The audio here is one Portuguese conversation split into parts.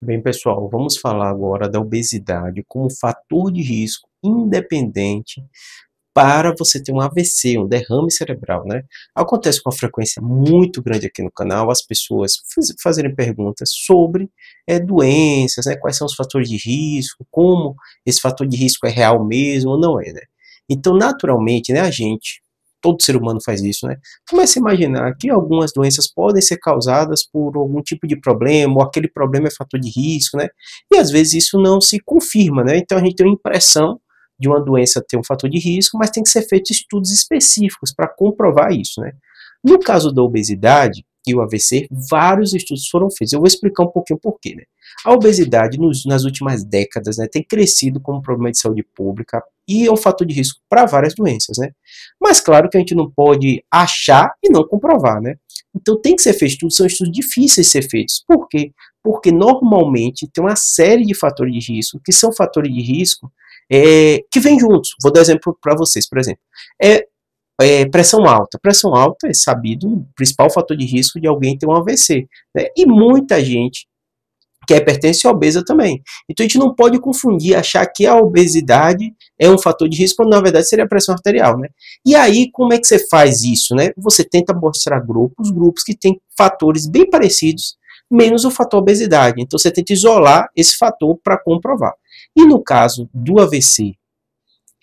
Bem, pessoal, vamos falar agora da obesidade como fator de risco independente para você ter um AVC, um derrame cerebral, né? Acontece com uma frequência muito grande aqui no canal, as pessoas fazerem perguntas sobre é, doenças, né? Quais são os fatores de risco, como esse fator de risco é real mesmo ou não é, né? Então, naturalmente, né, a gente todo ser humano faz isso, né? Comece a imaginar que algumas doenças podem ser causadas por algum tipo de problema, ou aquele problema é fator de risco, né? E às vezes isso não se confirma, né? Então a gente tem a impressão de uma doença ter um fator de risco, mas tem que ser feito estudos específicos para comprovar isso, né? No caso da obesidade, e o AVC, vários estudos foram feitos. Eu vou explicar um pouquinho porquê Né? A obesidade nos, nas últimas décadas né, tem crescido como problema de saúde pública e é um fator de risco para várias doenças. Né? Mas claro que a gente não pode achar e não comprovar. Né? Então tem que ser feito estudos, são estudos difíceis de ser feitos. Por quê? Porque normalmente tem uma série de fatores de risco que são fatores de risco é, que vêm juntos. Vou dar exemplo para vocês, por exemplo. É, é, pressão alta. Pressão alta é sabido o principal fator de risco de alguém ter um AVC. Né? E muita gente que é pertence à obesa também. Então a gente não pode confundir, achar que a obesidade é um fator de risco, quando na verdade seria a pressão arterial, né? E aí, como é que você faz isso, né? Você tenta mostrar grupos, grupos que têm fatores bem parecidos, menos o fator obesidade. Então você tenta isolar esse fator para comprovar. E no caso do AVC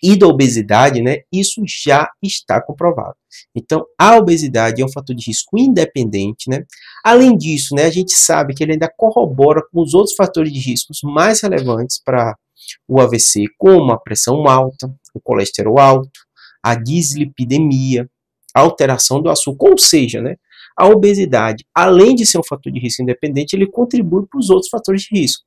e da obesidade, né, isso já está comprovado. Então, a obesidade é um fator de risco independente, né? Além disso, né, a gente sabe que ele ainda corrobora com os outros fatores de riscos mais relevantes para o AVC, como a pressão alta, o colesterol alto, a dislipidemia, a alteração do açúcar, ou seja, né, a obesidade, além de ser um fator de risco independente, ele contribui para os outros fatores de risco.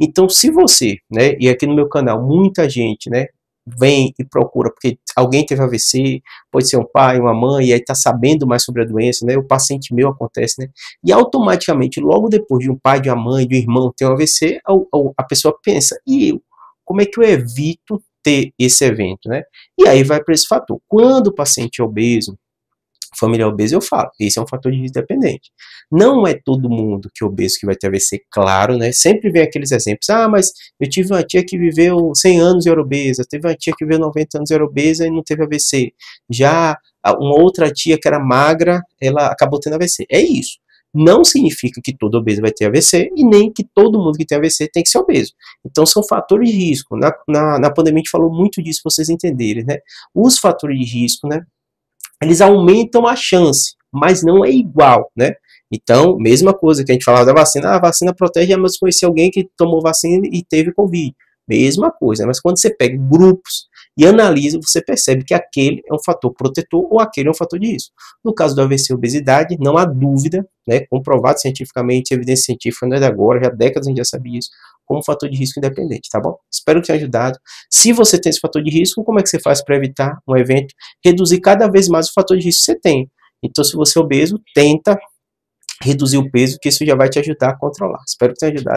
Então, se você, né, e aqui no meu canal muita gente, né, vem e procura, porque alguém teve AVC, pode ser um pai, uma mãe, e aí está sabendo mais sobre a doença, né? O paciente meu acontece, né? E automaticamente, logo depois de um pai, de uma mãe, de um irmão ter um AVC, a, a pessoa pensa, e eu? Como é que eu evito ter esse evento, né? E aí vai para esse fator. Quando o paciente é obeso, família obesa, eu falo, esse é um fator de risco dependente. Não é todo mundo que é obeso que vai ter AVC, claro, né? Sempre vem aqueles exemplos, ah, mas eu tive uma tia que viveu 100 anos e era obesa, teve uma tia que viveu 90 anos e era obesa e não teve AVC. Já uma outra tia que era magra, ela acabou tendo AVC. É isso. Não significa que todo obeso vai ter AVC e nem que todo mundo que tem AVC tem que ser obeso. Então são fatores de risco. Na, na, na pandemia a gente falou muito disso, vocês entenderem, né? Os fatores de risco, né? eles aumentam a chance, mas não é igual, né? Então, mesma coisa que a gente falava da vacina, a vacina protege, é mas conheci alguém que tomou vacina e teve Covid. Mesma coisa, mas quando você pega grupos e analisa, você percebe que aquele é um fator protetor ou aquele é um fator de No caso do AVC e obesidade, não há dúvida, né, comprovado cientificamente, evidência científica, não é de agora, já há décadas a gente já sabia isso, como fator de risco independente, tá bom? Espero que tenha ajudado. Se você tem esse fator de risco, como é que você faz para evitar um evento? Reduzir cada vez mais o fator de risco que você tem. Então, se você é obeso, tenta reduzir o peso, que isso já vai te ajudar a controlar. Espero que tenha ajudado.